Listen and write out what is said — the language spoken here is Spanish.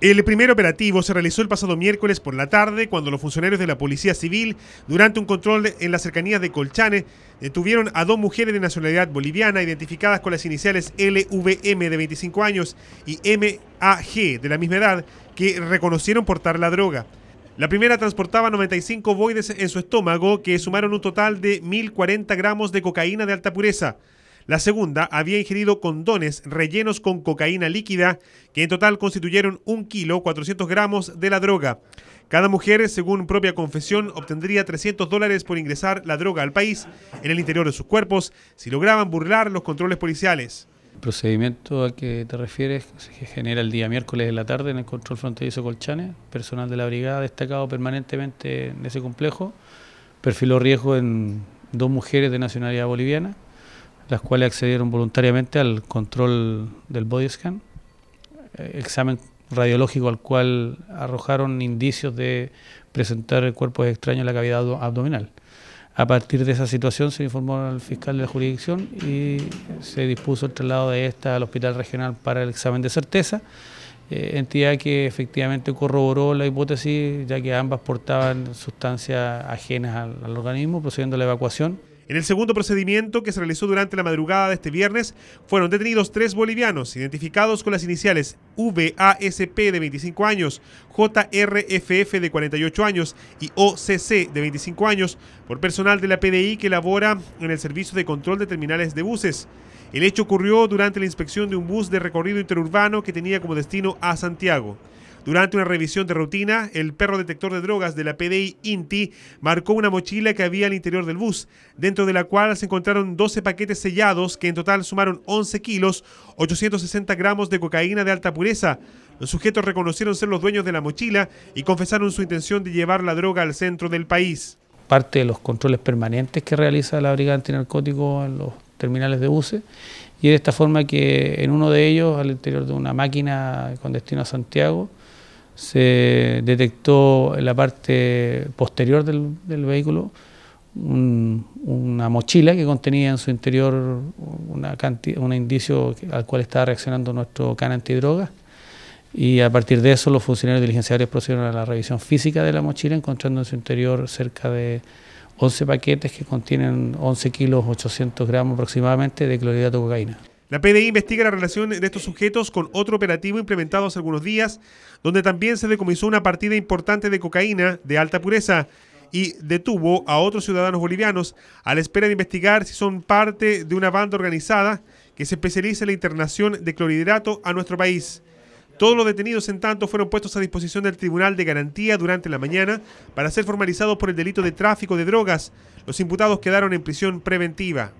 El primer operativo se realizó el pasado miércoles por la tarde cuando los funcionarios de la Policía Civil, durante un control en las cercanías de Colchane, detuvieron a dos mujeres de nacionalidad boliviana identificadas con las iniciales LVM de 25 años y MAG de la misma edad que reconocieron portar la droga. La primera transportaba 95 voides en su estómago que sumaron un total de 1.040 gramos de cocaína de alta pureza. La segunda había ingerido condones rellenos con cocaína líquida, que en total constituyeron un kilo 400 gramos de la droga. Cada mujer, según propia confesión, obtendría 300 dólares por ingresar la droga al país en el interior de sus cuerpos si lograban burlar los controles policiales. El procedimiento al que te refieres se genera el día miércoles de la tarde en el control fronterizo Colchane. Personal de la brigada destacado permanentemente en ese complejo. Perfiló riesgo en dos mujeres de nacionalidad boliviana las cuales accedieron voluntariamente al control del body scan, eh, examen radiológico al cual arrojaron indicios de presentar cuerpos extraños en la cavidad abdominal. A partir de esa situación se informó al fiscal de la jurisdicción y se dispuso el traslado de esta al Hospital Regional para el examen de certeza, eh, entidad que efectivamente corroboró la hipótesis ya que ambas portaban sustancias ajenas al organismo, procediendo a la evacuación. En el segundo procedimiento que se realizó durante la madrugada de este viernes, fueron detenidos tres bolivianos, identificados con las iniciales VASP de 25 años, JRFF de 48 años y OCC de 25 años, por personal de la PDI que labora en el Servicio de Control de Terminales de Buses. El hecho ocurrió durante la inspección de un bus de recorrido interurbano que tenía como destino a Santiago. Durante una revisión de rutina, el perro detector de drogas de la PDI INTI marcó una mochila que había al interior del bus, dentro de la cual se encontraron 12 paquetes sellados que en total sumaron 11 kilos, 860 gramos de cocaína de alta pureza. Los sujetos reconocieron ser los dueños de la mochila y confesaron su intención de llevar la droga al centro del país. Parte de los controles permanentes que realiza la Brigada Antinarcótico en los terminales de buses, y de esta forma que en uno de ellos, al interior de una máquina con destino a Santiago, se detectó en la parte posterior del, vehículo una mochila que contenía en su interior una un indicio al cual estaba reaccionando nuestro CAN antidrogas y a partir de eso los funcionarios diligenciarios procedieron a la revisión física de la mochila encontrando en su interior cerca de 11 paquetes que contienen 11 kilos 800 gramos aproximadamente de clorhidrato de cocaína. La PDI investiga la relación de estos sujetos con otro operativo implementado hace algunos días, donde también se decomisó una partida importante de cocaína de alta pureza y detuvo a otros ciudadanos bolivianos a la espera de investigar si son parte de una banda organizada que se especializa en la internación de clorhidrato a nuestro país. Todos los detenidos, en tanto, fueron puestos a disposición del Tribunal de Garantía durante la mañana para ser formalizados por el delito de tráfico de drogas. Los imputados quedaron en prisión preventiva.